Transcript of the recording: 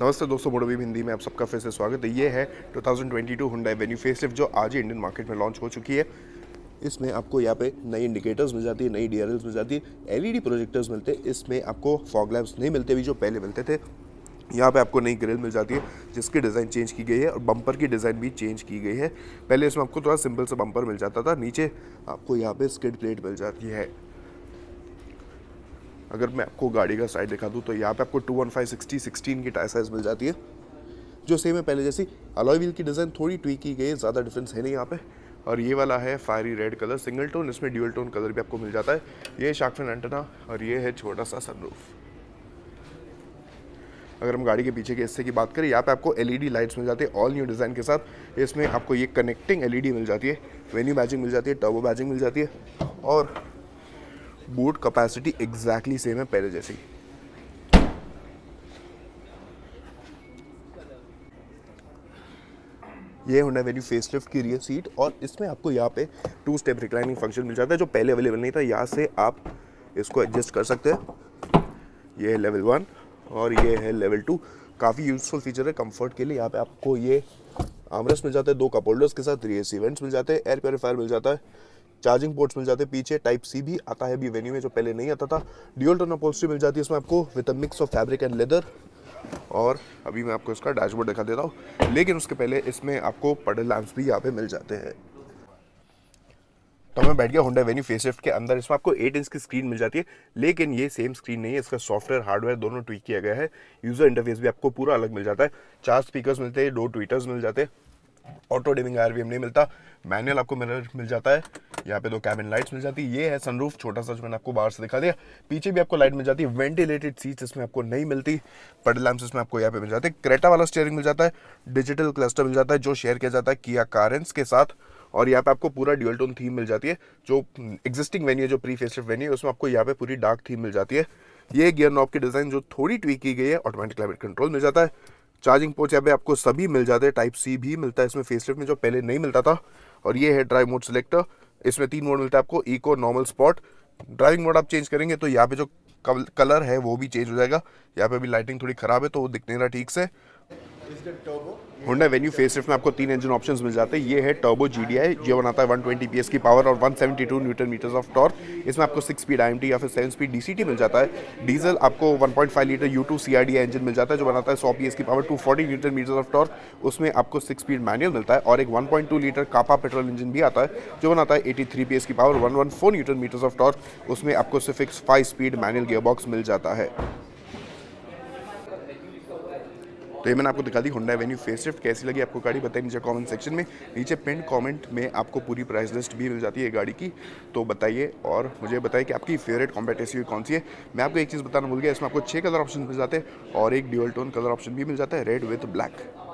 नमस्ते दोस्तों मोडोबीब हिंदी में आप सबका फिर से स्वागत है ये है 2022 ट्वेंटी वेन्यू फेसलिफ्ट जो आज ही इंडियन मार्केट में लॉन्च हो चुकी है इसमें आपको यहाँ पे नई इंडिकेटर्स मिल जाती है नई डी मिल जाती है एलईडी प्रोजेक्टर्स मिलते हैं इसमें आपको फॉग लैम्प्स नहीं मिलते भी जो पहले मिलते थे यहाँ पे आपको नई ग्रिल मिल जाती है जिसकी डिज़ाइन चेंज की गई है और बम्पर की डिज़ाइन भी चेंज की गई है पहले इसमें आपको थोड़ा सिंपल सा बम्पर मिल जाता था नीचे आपको यहाँ पे स्किड प्लेट मिल जाती है अगर मैं आपको गाड़ी का साइड दिखा दूँ तो यहाँ पे आपको two one five sixty sixteen की टायर साइज मिल जाती है जो सेम है पहले जैसी अलॉय व्हील की डिज़ाइन थोड़ी ट्वीक की गई है ज़्यादा डिफरेंस है नहीं यहाँ पे और ये वाला है fiery red colour single tone इसमें ड्यूअल टोन कलर भी आपको मिल जाता है ये शार्कफिन एंटना और ये है छोटा सा सनरूफ अगर हम गाड़ी के पीछे के हिस्से की बात करें यहाँ पे आपको एलईडी लाइट्स e मिल जाती है ऑल न्यू डिज़ाइन के साथ इसमें आपको ये कनेक्टिंग एलईडी e मिल जाती है वेन्यू बैजिंग मिल जाती है टर्बो बैजिंग मिल जाती है और बूट कैपेसिटी एग्जैक्टली सेम है पहले जैसी ये होना है वेरी फेस लिफ्ट की रियर सीट और इसमें आपको यहाँ पे टू स्टेप रिक्लाइनिंग फंक्शन मिल जाता है जो पहले अवेलेबल नहीं था यहाँ से आप इसको एडजस्ट कर सकते हैं ये है लेवल वन और ये है लेवल टू काफ़ी यूजफुल फीचर है कंफर्ट के लिए यहाँ पे आपको ये आमरस मिल जाता है दो कपोल्डर्स के साथ रियर सीवेंट्स मिल जाते हैं एयर प्योरीफायर मिल जाता है चार्जिंग पोर्ट्स मिल जाते हैं पीछे टाइप सी भी आता है अभी वेन्यू में जो पहले नहीं आता था ड्यूअल टर्न अपॉल्स्ट्री मिल जाती है इसमें आपको with mix of fabric and leather और अभी मैं आपको इसका डैशबोर्ड दिखा देता हूँ लेकिन उसके पहले इसमें आपको पडल लैम्प्स भी यहाँ पे मिल जाते हैं तो मैं बैठ गया होंडा वेन्यू फेस के अंदर इसमें आपको 8 इंच की स्क्रीन मिल जाती है लेकिन ये सेम स्क्रीन नहीं है इसका सॉफ्टवेयर हार्डवेयर दोनों ट्वीट किया गया है यूज़र इंटरफेस भी आपको पूरा अलग मिल जाता है चार स्पीकर्स मिलते हैं दो ट्विटर्स मिल जाते हैं ऑटो डिमिंग आर नहीं मिलता मैनुअल आपको मिरर मिल जाता है यहाँ पे दो कैबिन लाइट्स मिल जाती है ये है सनरूफ छोटा सा जो मैंने आपको बाहर से दिखा दिया पीछे भी आपको लाइट मिल जाती है वेंटिलेटेड सीट्स इसमें आपको नहीं मिलती पड लैम्प इसमें आपको यहाँ पे मिल जाते हैं क्रेटा वाला स्टेयरिंग मिल जाता है डिजिटल क्लस्टर मिल जाता है जो शेयर किया जाता है किया कारेंस के साथ और यहाँ पे आपको पूरा ड्यूल टोन थीम मिल जाती है जो एग्जिस्टिंग वेन्यू है जो प्री फेस्टिव वेन्यू है उसमें आपको यहाँ पे पूरी डार्क थीम मिल जाती है ये गियर नॉब की डिज़ाइन जो थोड़ी ट्वीक की गई है ऑटोमेटिक क्लाइमेट कंट्रोल मिल जाता है चार्जिंग पोर्ट यहाँ पे आपको सभी मिल जाते हैं टाइप सी भी मिलता है इसमें फेसलिफ्ट में जो पहले नहीं मिलता था और ये है ड्राइव मोड सिलेक्टर इसमें तीन मोड मिलता है आपको eco normal sport driving mode आप चेंज करेंगे तो यहाँ पे जो कलर है वो भी चेंज हो जाएगा यहाँ पे भी लाइटिंग थोड़ी ख़राब है तो वो दिखने रहा ठीक से होंडा वेन्यू फेस में आपको तीन इंजन ऑप्शंस मिल जाते हैं ये है टर्बो जी डी आई जो बनाता है 120 पी की पावर और 172 न्यूटन मीटर्स ऑफ टॉर्क इसमें आपको सिक्स स्पीड आई या फिर सेवन स्पीड डी मिल जाता है डीजल आपको 1.5 लीटर यू टू इंजन मिल जाता है जो बनाता है सौ पी की power two forty newton metres of torque उसमें आपको सिक्स स्पीड मैनुअल मिलता है और एक one litre Kappa petrol engine भी आता है जो बनाता है एटी थ्री की power one newton metres of torque उसमें आपको सिर्फ एक five speed manual gear box मिल जाता है तो ये मैंने आपको दिखा दी होंडा वेन्यू फेस शिफ्ट कैसी लगी आपको गाड़ी बताइए नीचे कमेंट सेक्शन में नीचे पिन कमेंट में आपको पूरी प्राइस लिस्ट भी मिल जाती है गाड़ी की तो बताइए और मुझे बताइए कि आपकी फेवरेट कॉम्पैक्ट कौन सी है मैं आपको एक चीज़ बताना भूल गया इसमें आपको छः कलर ऑप्शन मिल जाते हैं और एक ड्यूअल टोन कलर ऑप्शन भी मिल जाता है रेड विथ ब्लैक